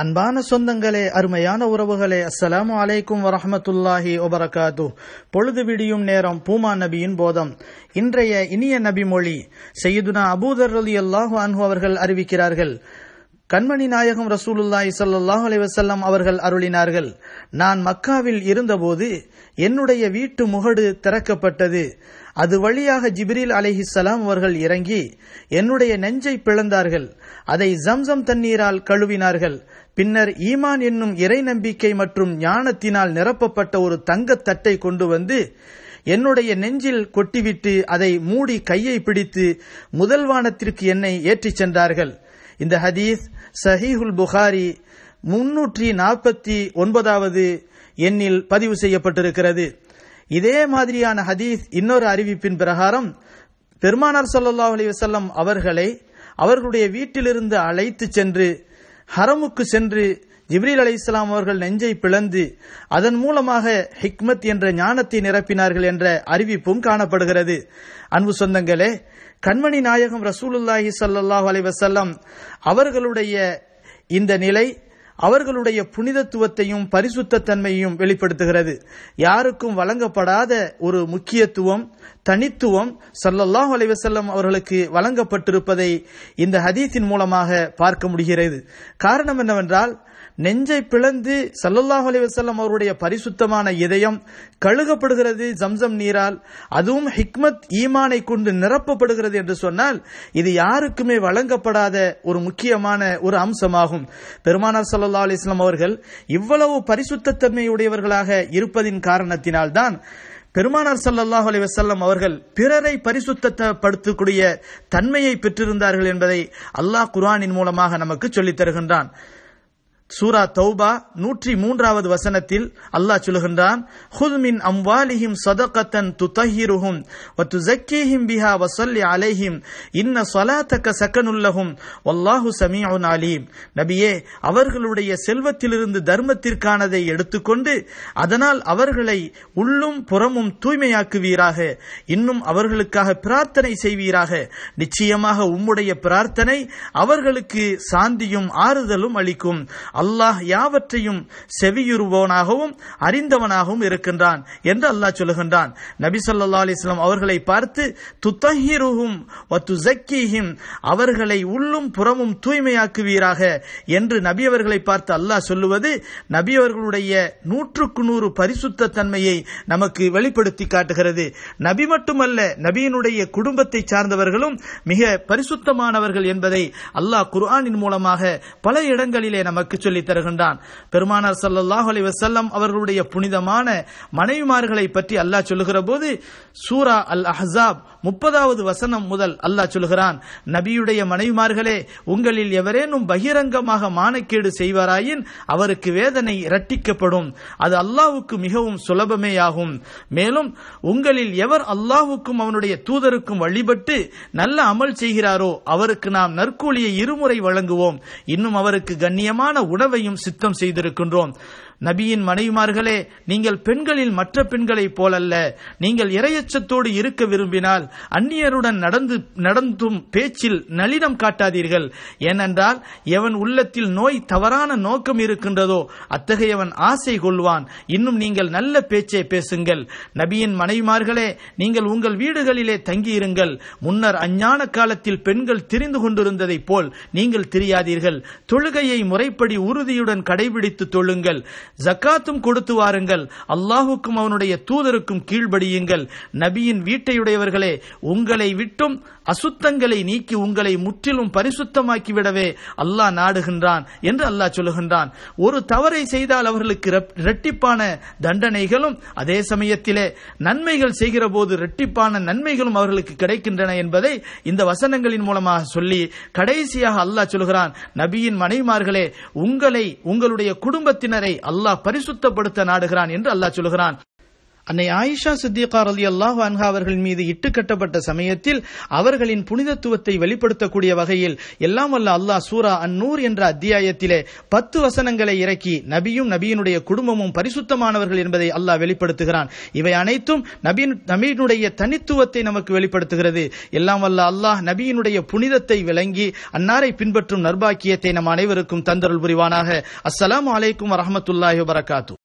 அன்பான சொந்தங்களே அருமையான உறவுகளே அஸ்லாம் அலைக்கும் வரஹமத்துல்லாஹி ஒபரகாது பொழுது விடியும் நேரம் பூமா நபியின் போதம் இன்றைய இனிய நபி மொழி செய்யுதுனா அபூதர் அலி அல்லாஹு அன்ஹு அவர்கள் அறிவிக்கிறார்கள் கண்மணி நாயகம் ரசூலுல்லாய் சல்லாஹ் அலைவசல்லம் அவர்கள் அருளினார்கள் நான் மக்காவில் இருந்தபோது என்னுடைய வீட்டு முகடு திறக்கப்பட்டது அது வழியாக ஜிப்ரீல் அலிஹிசலாம் அவர்கள் இறங்கி என்னுடைய நெஞ்சை பிளந்தார்கள் அதை ஜம்சம் தண்ணீரால் கழுவினார்கள் பின்னர் ஈமான் என்னும் இறை நம்பிக்கை மற்றும் ஞானத்தினால் நிரப்பப்பட்ட ஒரு தங்கத் தட்டை கொண்டு வந்து என்னுடைய நெஞ்சில் கொட்டிவிட்டு அதை மூடி கையை பிடித்து முதல்வானத்திற்கு என்னை ஏற்றிச் சென்றார்கள் இந்த ஹதீஸ் சஹீஹுல் புகாரி முன்னூற்றி நாற்பத்தி ஒன்பதாவது எண்ணில் பதிவு செய்யப்பட்டிருக்கிறது இதே மாதிரியான ஹதீஸ் இன்னொரு அறிவிப்பின் பிரகாரம் பெருமானார் சல்லா அலி வசல்லம் அவர்களை அவர்களுடைய வீட்டிலிருந்து அழைத்து சென்று ஹரமுக்கு சென்று ஜிப்ரீல் அலி இஸ்லாம் அவர்கள் நெஞ்சை பிளந்து அதன் மூலமாக ஹிக்மத் என்ற ஞானத்தை நிரப்பினார்கள் என்ற அறிவிப்பும் காணப்படுகிறது அன்பு சொந்தங்களே கண்மணி நாயகம் ரசூலுல்லாஹி சல்லாஹ் அலி வசல்லம் அவர்களுடைய இந்த நிலை அவர்களுடைய புனிதத்துவத்தையும் பரிசுத்த தன்மையையும் வெளிப்படுத்துகிறது யாருக்கும் வழங்கப்படாத ஒரு முக்கியத்துவம் தனித்துவம் சல்லல்லாஹ் அலைவசல்லம் அவர்களுக்கு வழங்கப்பட்டிருப்பதை இந்த ஹதீத்தின் மூலமாக பார்க்க முடிகிறது காரணம் என்னவென்றால் நெஞ்சை பிளந்து சல்லல்லாஹ் அலிவசல்லம் அவருடைய பரிசுத்தமான இதயம் கழுகப்படுகிறது ஜம்சம் நீரால் அதுவும் ஹிக்மத் ஈமானை கொண்டு நிரப்பப்படுகிறது என்று சொன்னால் இது யாருக்குமே வழங்கப்படாத ஒரு முக்கியமான ஒரு அம்சமாகும் பெருமானார் சல்லா அலிஸ்லாம் அவர்கள் இவ்வளவு பரிசுத்தன்மையுடையவர்களாக இருப்பதின் காரணத்தினால்தான் பெருமானார் சல்லல்லாஹ் அலி வசல்லம் அவர்கள் பிறரை பரிசுத்தப்படுத்தக்கூடிய தன்மையை பெற்றிருந்தார்கள் என்பதை அல்லாஹ் குரானின் மூலமாக நமக்கு சொல்லித் தருகின்றான் சூரா தௌபா நூற்றி மூன்றாவது வசனத்தில் அல்லாஹ் சொல்லுகின்றான் ஹுல்மின் சதகத்தன் வத்து சக்கனுல்லஹும் வல்லாஹு அலீம் நபியே அவர்களுடைய செல்வத்திலிருந்து தர்மத்திற்கானதை எடுத்துக்கொண்டு அதனால் அவர்களை உள்ளும் புறமும் தூய்மையாக்குவீராக இன்னும் அவர்களுக்காக பிரார்த்தனை செய்வீராக நிச்சயமாக உம்முடைய பிரார்த்தனை அவர்களுக்கு சாந்தியும் ஆறுதலும் அளிக்கும் அல்லாஹ் யாவற்றையும் செவியுறுபவனாகவும் அறிந்தவனாகவும் இருக்கின்றான் என்று அல்லாஹ் சொல்லுகின்றான் நபி சொல்லா அலிஸ்லாம் அவர்களை பார்த்து துத்தஹிருகும் துசக்கிஹிம் அவர்களை உள்ளும் புறமும் தூய்மையாக்குவீராக என்று நபி அவர்களை பார்த்து அல்லாஹ் சொல்லுவது நபி அவர்களுடைய நூற்றுக்கு நூறு பரிசுத்த தன்மையை நமக்கு வெளிப்படுத்தி காட்டுகிறது நபி மட்டுமல்ல நபியினுடைய குடும்பத்தை சார்ந்தவர்களும் மிக பரிசுத்தமானவர்கள் என்பதை அல்லாஹ் குர்ஆனின் மூலமாக பல இடங்களிலே நமக்கு சொல்லி தருகின்றான் பெருமானார் சல்லாஹ் அலி வசல்லம் அவர்களுடைய புனிதமான மனைவிமார்களை பற்றி அல்லாஹ் சொல்லுகிற போது சூரா அல் அஹாப் முப்பதாவது வசனம் முதல் அல்லாஹ் சொல்கிறான் நபியுடைய மனைவிமார்களே உங்களில் எவரேனும் பகிரங்கமாக மானக்கேடு செய்வாராயின் அவருக்கு வேதனை இரட்டிக்கப்படும் அது அல்லாவுக்கு மிகவும் சுலபமே ஆகும் மேலும் உங்களில் எவர் அல்லாவுக்கும் அவனுடைய தூதருக்கும் வழிபட்டு நல்ல அமல் செய்கிறாரோ அவருக்கு நாம் நற்கூலியை இருமுறை வழங்குவோம் இன்னும் அவருக்கு கண்ணியமான உணவையும் சித்தம் செய்திருக்கின்றோம் நபியின் மனைவிமார்களே நீங்கள் பெண்களில் மற்ற பெண்களைப் போலல்ல நீங்கள் இரையச்சத்தோடு இருக்க விரும்பினால் அந்நியருடன் நடந்து நடந்தும் பேச்சில் நளினம் காட்டாதீர்கள் ஏனென்றால் எவன் உள்ளத்தில் நோய் தவறான நோக்கம் இருக்கின்றதோ அத்தகையவன் ஆசை கொள்வான் இன்னும் நீங்கள் நல்ல பேச்சை பேசுங்கள் நபியின் மனைவிமார்களே நீங்கள் உங்கள் வீடுகளிலே தங்கியிருங்கள் முன்னர் அஞ்ஞான காலத்தில் பெண்கள் திரிந்து கொண்டிருந்ததைப் போல் நீங்கள் தெரியாதீர்கள் தொழுகையை முறைப்படி உறுதியுடன் கடைபிடித்து தொழுங்கள் ஜக்காத்தும் கொடுத்து வாருங்கள் அல்லாஹுக்கும் அவனுடைய தூதருக்கும் கீழ்படியுங்கள் நபியின் வீட்டையுடையவர்களே உங்களை விட்டும் அசுத்தங்களை நீக்கி உங்களை முற்றிலும் பரிசுத்தமாக்கிவிடவே அல்லாஹ் நாடுகின்றான் என்று அல்லாஹ் சொல்லுகின்றான் ஒரு தவறை செய்தால் அவர்களுக்கு இரட்டிப்பான தண்டனைகளும் அதே சமயத்திலே நன்மைகள் செய்கிற போது இரட்டிப்பான நன்மைகளும் அவர்களுக்கு கிடைக்கின்றன என்பதை இந்த வசனங்களின் மூலமாக சொல்லி கடைசியாக அல்லாஹ் சொல்கிறான் நபியின் மனைவிமார்களே உங்களை உங்களுடைய குடும்பத்தினரை அல்லாஹ் அல்லாஹ் பரிசுத்தப்படுத்த நாடுகிறான் என்று அல்லாஹ் சொல்கிறான் அன்னை ஆயிஷா சித்திகார் அலி அல்லாஹு அன்ஹா அவர்கள் மீது இட்டு கட்டப்பட்ட சமயத்தில் அவர்களின் புனிதத்துவத்தை வெளிப்படுத்தக்கூடிய வகையில் எல்லாம் வல்ல அல்லாஹ் சூரா அந்நூர் என்ற அத்தியாயத்திலே பத்து வசனங்களை இறக்கி நபியும் நபியினுடைய குடும்பமும் பரிசுத்தமானவர்கள் என்பதை அல்லாஹ் வெளிப்படுத்துகிறான் இவை அனைத்தும் நபியினுடைய தனித்துவத்தை நமக்கு வெளிப்படுத்துகிறது எல்லாம் வல்ல அல்லாஹ் நபியினுடைய புனிதத்தை விளங்கி அன்னாரை பின்பற்றும் நர்பாக்கியத்தை நம் அனைவருக்கும் தந்தருள் புரிவானாக அஸ்லாம் வலைக்கும் வரமத்துல்லாஹி வரகாத்து